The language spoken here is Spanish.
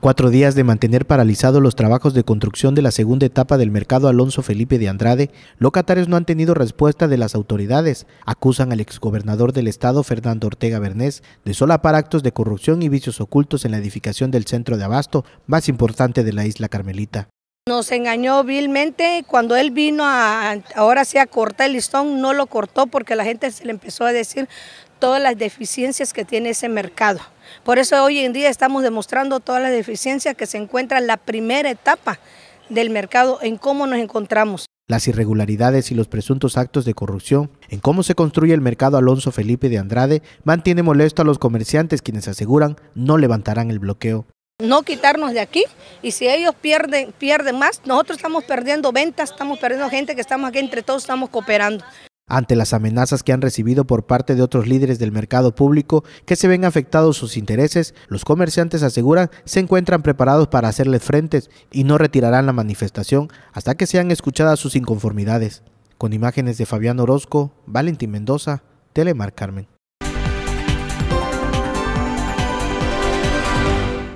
cuatro días de mantener paralizados los trabajos de construcción de la segunda etapa del mercado Alonso Felipe de Andrade, locatarios no han tenido respuesta de las autoridades. Acusan al exgobernador del estado, Fernando Ortega Bernés, de solapar actos de corrupción y vicios ocultos en la edificación del centro de abasto más importante de la isla Carmelita. Nos engañó vilmente, cuando él vino a, ahora sí a cortar el listón, no lo cortó porque la gente se le empezó a decir todas las deficiencias que tiene ese mercado. Por eso hoy en día estamos demostrando todas las deficiencias que se encuentran en la primera etapa del mercado, en cómo nos encontramos. Las irregularidades y los presuntos actos de corrupción en cómo se construye el mercado Alonso Felipe de Andrade mantiene molesto a los comerciantes quienes aseguran no levantarán el bloqueo no quitarnos de aquí y si ellos pierden, pierden más, nosotros estamos perdiendo ventas, estamos perdiendo gente que estamos aquí entre todos, estamos cooperando. Ante las amenazas que han recibido por parte de otros líderes del mercado público que se ven afectados sus intereses, los comerciantes aseguran se encuentran preparados para hacerles frentes y no retirarán la manifestación hasta que sean escuchadas sus inconformidades. Con imágenes de Fabián Orozco, Valentín Mendoza, Telemar Carmen.